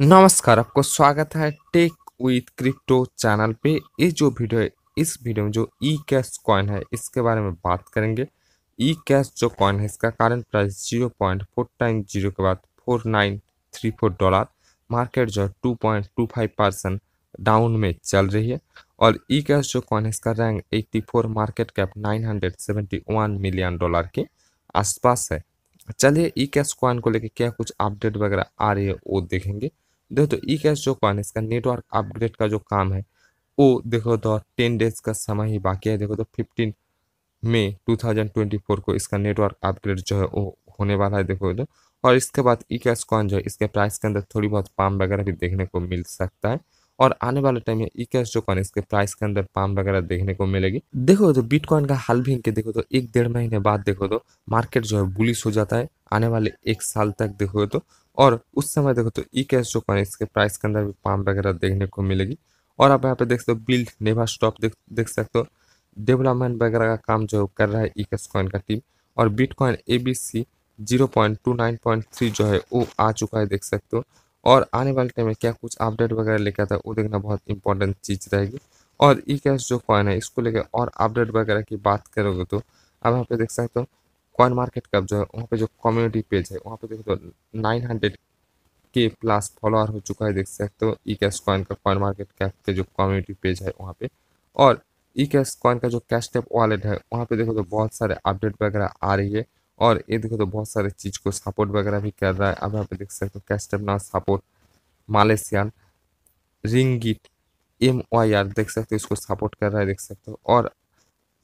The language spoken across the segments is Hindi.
नमस्कार आपको स्वागत है टेक विथ क्रिप्टो चैनल पे ये जो वीडियो है इस वीडियो में जो ई कैश कॉइन है इसके बारे में बात करेंगे ई कैश जो कॉइन है इसका current price zero point four time zero के बाद four nine three four dollar market जो है two point two five percent down में चल रही है और ई कैश जो कॉइन है इसका rank eighty four market cap nine hundred seventy one million dollar के आसपास है चलिए ई कैश कॉइन को लेकर क्या कुछ अपडेट वगैरह आ रही है वो देखेंगे दोस्तों ई कैश जो कौन है इसका नेटवर्क अपग्रेड का जो काम है वो देखो तो टेन डेज का समय ही बाकी है देखो तो फिफ्टीन मई फोर को इसका नेटवर्क अपग्रेड जो है वो होने वाला है देखो तो और इसके बाद ई कैश कौन जो है इसके प्राइस के अंदर थोड़ी बहुत पाम वगैरह भी देखने को मिल सकता है और आने वाले टाइम में ई कैश जो कौन इसके प्राइस के अंदर पाम वगैरह देखने को मिलेगी देखो तो बिटकॉइन का हाल भी इनके देखो तो एक डेढ़ महीने बाद देखो तो मार्केट जो है बुलिस हो जाता है आने वाले एक साल तक देखोगे तो और उस समय देखो तो ई e कैश जो कॉइन इसके प्राइस के अंदर भी पाम वगैरह देखने को मिलेगी और आप यहाँ पे देख सकते हो बिल्ड नेवा स्टॉप देख देख सकते हो डेवलपमेंट वगैरह का काम जो कर रहा है ई कैश कॉइन का टीम और Bitcoin A B C zero point two nine point three जो है वो आ चुका है देख सकते हो और आने वाले टाइम में क्या कुछ अपडेट वगैरह लेकर आता है वो देखना बहुत इंपॉर्टेंट चीज़ रहेगी और ई e कैश जो कॉइन है इसको लेकर और अपडेट वगैरह की बात करोगे तो आप यहाँ पे देख सकते हो कॉइन मार्केट कैप जो है वहाँ पे जो कम्युनिटी पेज है वहाँ पे देखो तो नाइन हंड्रेड के प्लस फॉलोअर हो चुका है देख सकते हो ई कैश कॉइन का कॉइन मार्केट कैप के जो कम्युनिटी पेज है वहाँ पे और ई कैश कॉइन का जो कैश टैप वॉलेट है वहाँ पे देखो तो बहुत सारे अपडेट वगैरह आ रही है और ये देखो तो बहुत सारे चीज़ को सपोर्ट वगैरह भी कर रहा है अब यहाँ पे देख सकते हो कैश टैप ना support Malaysian ringgit M Y R देख सकते हो इसको सपोर्ट कर रहा है देख सकते हो और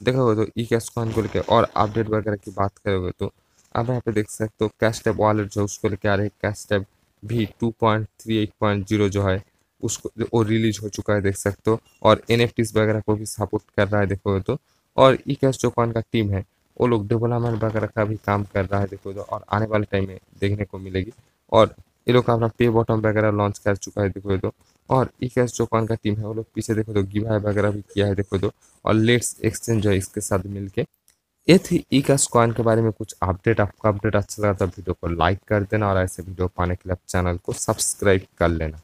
देखोगे तो ई कैश कॉइन को लेकर और अपडेट वगैरह की बात करोगे तो आप यहाँ पे देख सकते हो कैश टैप वॉलेट जो उसको लेकर आ रही है कैश टैप भी two point three eight point zero जो है उसको वो रिलीज हो चुका है देख सकते हो और एन वगैरह को भी सपोर्ट कर रहा है देखोगे तो और ई कैश जो कॉइन का टीम है वो लोग डेवलपमेंट वगैरह का भी काम कर रहा है देखो तो और आने वाले टाइम में देखने को मिलेगी और ये लोग का अपना पे बॉटम वगैरह लॉन्च कर चुका है देखो तो और इकैस e चौपान का टीम है वो लोग पीछे देखो तो गिवाई वगैरह भी किया है देखो तो और लेट्स एक्सचेंज है इसके साथ मिलके ये थी ई कैश कॉइन के बारे में कुछ अपडेट आपका अपडेट अच्छा लगा तो वीडियो को लाइक कर देना और ऐसे वीडियो पाने के लिए आप चैनल को सब्सक्राइब कर लेना